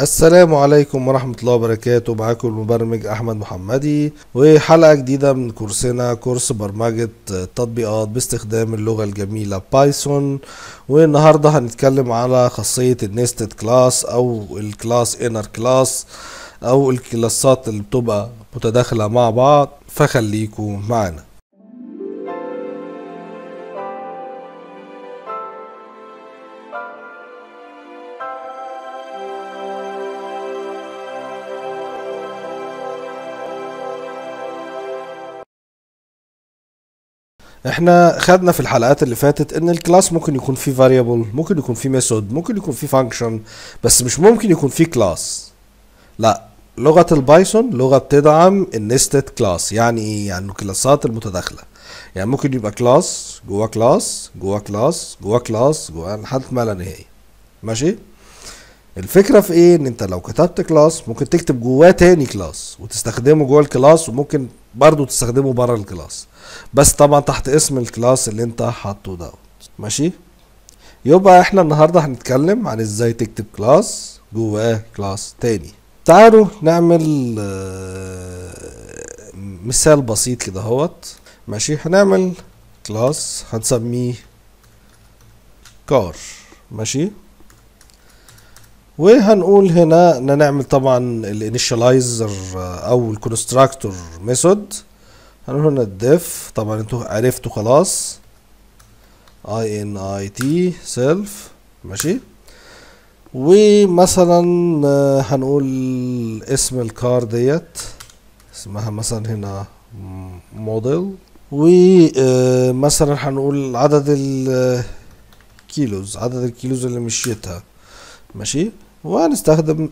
السلام عليكم ورحمة الله وبركاته معاكم المبرمج أحمد محمدي وحلقة جديدة من كورسنا كورس برمجة التطبيقات باستخدام اللغة الجميلة بايثون والنهاردة هنتكلم على خاصية النستد كلاس أو الكلاس انر كلاس أو الكلاسات اللي بتبقى متداخلة مع بعض فخليكم معنا احنا خدنا في الحلقات اللي فاتت ان الكلاس ممكن يكون فيه فاريبل ممكن يكون فيه ميثود ممكن يكون فيه فانكشن بس مش ممكن يكون فيه كلاس لا لغه البايثون لغه بتدعم النستد كلاس يعني ايه يعني الكلاسات المتداخله يعني ممكن يبقى كلاس جوه كلاس جوه كلاس جوه كلاس جوه لحد ما لا نهائي ماشي الفكره في ايه ان انت لو كتبت كلاس ممكن تكتب جواه تاني كلاس وتستخدمه جوه الكلاس وممكن برضه تستخدمه بره الكلاس بس طبعا تحت اسم الكلاس اللي انت حاطه دوت ماشي يبقى احنا النهارده هنتكلم عن ازاي تكتب كلاس جواه كلاس تاني تعالوا نعمل آه، مثال بسيط كده اهوت ماشي هنعمل كلاس هنسميه كار ماشي وهنقول هنا ان نعمل طبعا الانيشاليزر آه، او الكونستراكتور ميثود هنقول هنا الديف طبعا انتوا عرفتوا خلاص اي ان اي تي سيلف ماشي ومثلا آه، هنقول اسم الكار ديت اسمها مثلا هنا موديل ومثلا آه، هنقول عدد الكيلوز عدد الكيلوز اللي مشيتها ماشي ونستخدم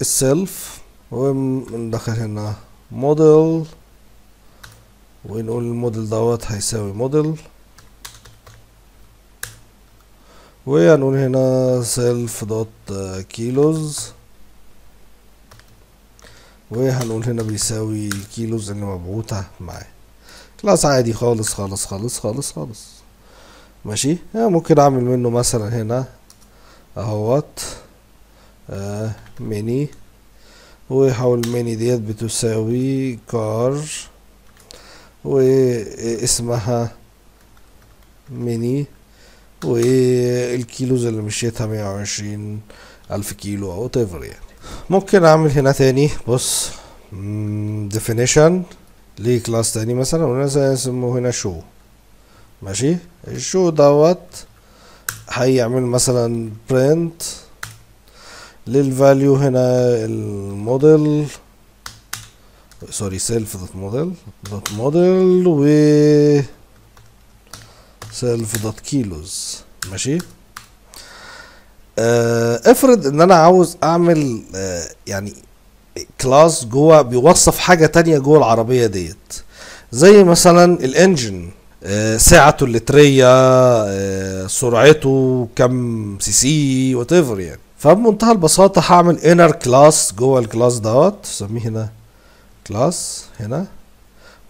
السيلف وندخل هنا موديل ونقول الموديل دوت هيساوي موديل وهنقول هنا سيلف دوت كيلوز وهنقول هنا بيساوي كيلوز اللي مبعوتة معاه كلاس عادي خالص خالص خالص خالص خالص ماشي يعني ممكن اعمل منه مثلا هنا اهوت آه، ميني وحول ميني ديت بتساوي كار واسمها ميني والكيلوز اللي مشيتها مية وعشرين ألف كيلو أو تيفر يعني ممكن أعمل هنا تاني بص definition لكلاس تاني مثلا ونسموه اسمه هنا شو ماشي الشو دوت هيعمل مثلا برنت للفاليو هنا الموديل سوري سيلف دوت موديل دوت موديل و سيلف دوت كيلوز ماشي آه افرض ان انا عاوز اعمل آه يعني كلاس جوه بيوصف حاجة تانية جوه العربية ديت زي مثلا الانجن آه سعته اللترية آه سرعته كم سي سي وات ايفر يعني فبمنتهى البساطة هعمل inner class جوه الكلاس دوت سميه هنا class هنا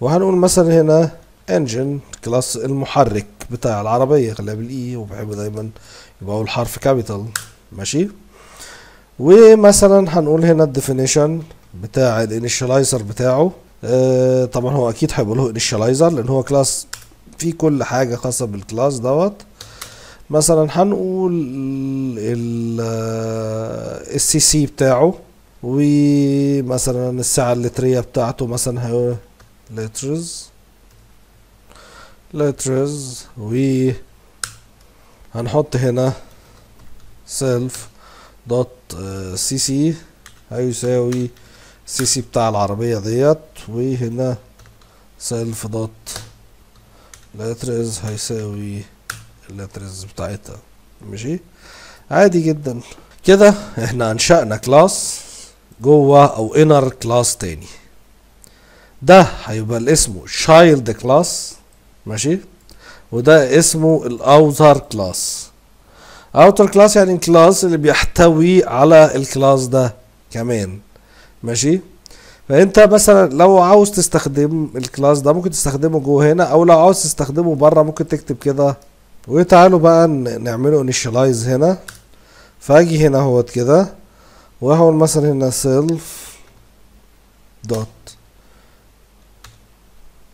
وهنقول مثلا هنا engine class المحرك بتاع العربية خليها بالاي وبحب دايما يبقى أول حرف كابيتال ماشي ومثلا هنقول هنا الديفينيشن بتاع الانيشاليزر بتاعه آه طبعا هو اكيد هيبقى له انيشاليزر لان هو كلاس فيه كل حاجة خاصة بالكلاس دوت مثلا هنقول السي سي آه، بتاعه ومثلا السعة اللترية بتاعته مثلا هي لترز لترز و هنحط هنا سيلف دوت سي سي هيساوي سي سي بتاع العربية ديت وهنا سيلف دوت لترز هيساوي اللترز بتاعتها ماشي عادي جدا كده احنا انشأنا كلاس جوه او انر كلاس تاني ده هيبقى اسمه child كلاس ماشي وده اسمه الاوتر كلاس اوتر كلاس يعني كلاس اللي بيحتوي على الكلاس ده كمان ماشي فانت مثلا لو عاوز تستخدم الكلاس ده ممكن تستخدمه جوه هنا او لو عاوز تستخدمه بره ممكن تكتب كده وتعالوا بقى نعمله انيشلايز هنا فاجي هنا اهوت كده وهقول مثلا هنا سيلف دوت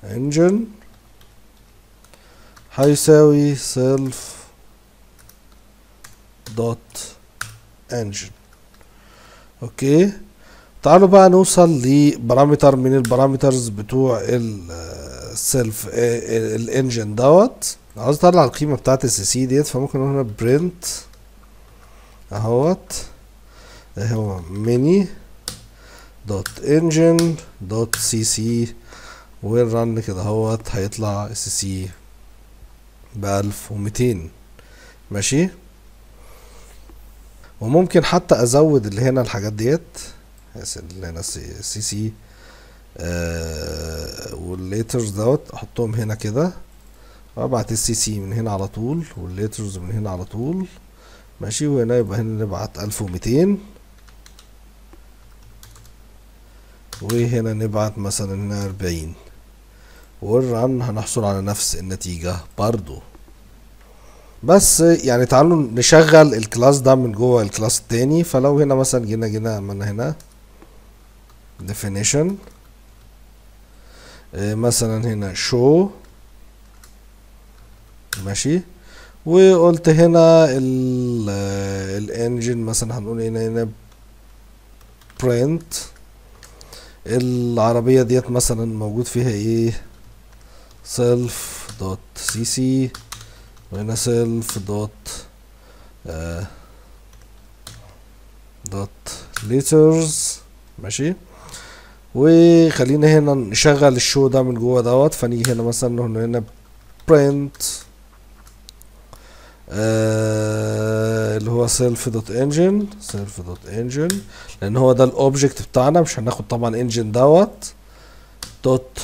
انجن هيساوي سيلف دوت انجن اوكي تعالوا بقى نوصل لبارامتر من البارامترز بتوع السيلف الانجن دوت لو عاوز اطلع القيمة بتاعة السي سي ديت فممكن اقول هنا برنت اهوت اهو ميني دوت انجن دوت سي سي ونرن كده اهوت هيطلع السي سي بألف ومتين ماشي وممكن حتى ازود اللي هنا الحاجات ديت اللي هنا السي سي آه والليترز دوت احطهم هنا كده وابعت السي سي من هنا على طول والليترز من هنا على طول ماشي وهنا يبقى هنا نبعت ألف ومتين وهنا نبعت مثلا هنا أربعين والرن هنحصل على نفس النتيجة برضو بس يعني تعالوا نشغل الكلاس ده من جوه الكلاس التاني فلو هنا مثلا جينا جينا عملنا هنا definition آه، مثلا هنا show ماشي وقلت هنا الانجن مثلا هنقول هنا هنا برنت العربية ديت مثلا موجود فيها ايه سيلف دوت سي سي وهنا سيلف دوت دوت ليترز ماشي وخلينا هنا نشغل الشو ده من جوه دوت فنيجي هنا مثلا هنا برنت آه، اللي هو سيلف دوت انجن سيلف دوت انجن لان هو ده الاوبجكت بتاعنا مش هناخد طبعا انجن دوت دوت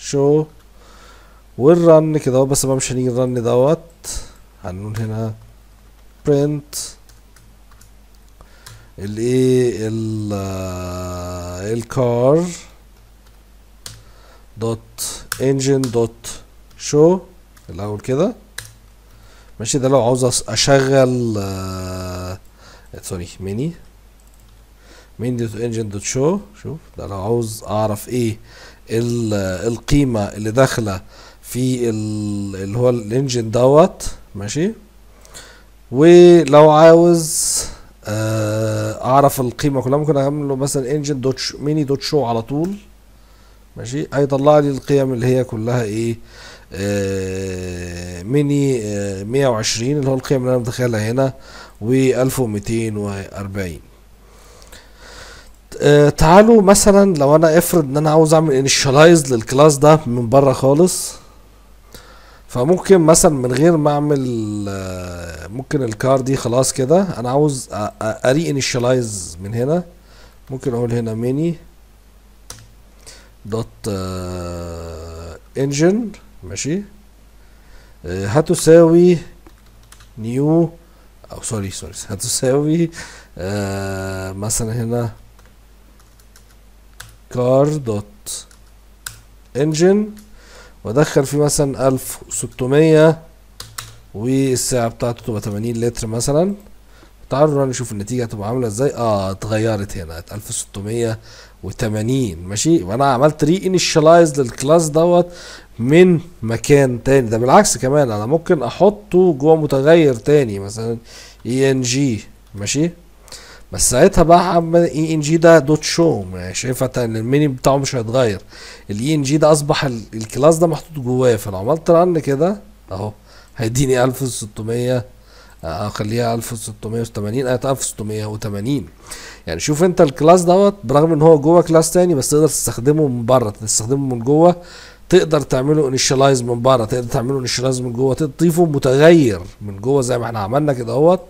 شو والرن كده بس بقى مش هنيجي الرن دوت هنقول هنا print الايه الكار دوت انجن دوت شو الاول كده ماشي ده لو عاوز اشغل آه سوري آه، ميني مين دوت انجن دوت شو شوف ده لو عاوز اعرف ايه آه، القيمه اللي داخله في اللي هو الانجن دوت ماشي ولو عاوز آه اعرف القيمه كلها ممكن اعمل له مثلا انجن دوت ميني دوت شو على طول ماشي هيطلع لي القيم اللي هي كلها ايه آه ميني آه 120 اللي هو القيم اللي انا مدخلها هنا و1240 آه تعالوا مثلا لو انا افرض ان انا عاوز اعمل انيشاليز للكلاس ده من بره خالص فممكن مثلا من غير ما اعمل آه، ممكن الكار دي خلاص كده انا عاوز اري انيشاليز من هنا ممكن اقول هنا ميني دوت انجن آه، ماشي آه، هتساوي نيو او سوري سوري هتساوي آه، مثلا هنا كار دوت انجن وادخل فيه مثلا الف وستمية والسعة بتاعته تبقى تمانين لتر مثلا تعالوا نشوف النتيجه هتبقى عامله ازاي اه اتغيرت هنا 1680 ماشي وانا عملت ري انيشاليز للكلاس دوت من مكان تاني ده بالعكس كمان انا ممكن احطه جوه متغير تاني مثلا اي ان جي ماشي بس ساعتها بقى اي ان جي ده دوت شو يعني ان الميني بتاعه مش هيتغير الاي ان e جي ده اصبح الكلاس ده محطوط جواه فلو عملت رن كده اهو هيديني 1600 اخليها 1680 اه 1680 يعني شوف انت الكلاس دوت برغم ان هو جوه كلاس تاني بس تقدر تستخدمه من بره تستخدمه من جوه تقدر تعمله انيشلايز من بره تقدر تعمله انيشلايز من جوه تضيفه متغير من جوه زي ما احنا عملنا كده اهوت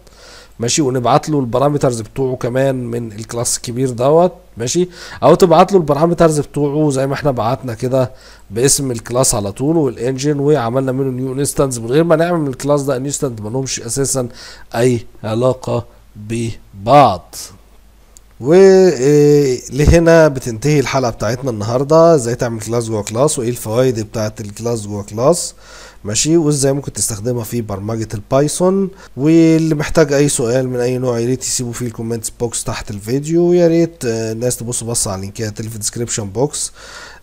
ماشي ونبعت له البارامترز بتوعه كمان من الكلاس الكبير دوت ماشي او تبعت له البارامترز بتوعه زي ما احنا بعتنا كده باسم الكلاس على طول والانجن وعملنا منه نيو انستانس من غير ما نعمل من الكلاس ده انستانس ما لهمش اساسا اي علاقه ببعض ولهنا بتنتهي الحلقة بتاعتنا النهاردة ازاي تعمل كلاس جوه كلاس وايه الفوائد بتاعت الكلاس جوه كلاس ماشي وازاي ممكن تستخدمها في برمجة البايثون واللي محتاج اي سؤال من اي نوع يا ريت يسيبه في الكومنتس بوكس تحت الفيديو ويا ريت آه، الناس تبص بص على اللينكات اللي في الديسكريبشن آه، بوكس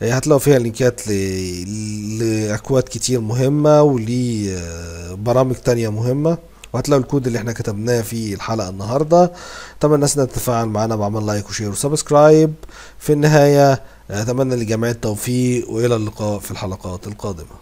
هتلاقوا فيها لينكات ل... لاكواد كتير مهمة ولبرامج آه، تانية مهمة وهتلاقوا الكود اللي احنا كتبناه في الحلقه النهارده اتمنى الناس تتفاعل معانا بعمل لايك وشير وسبسكرايب في النهايه اتمنى للجميع التوفيق والى اللقاء في الحلقات القادمه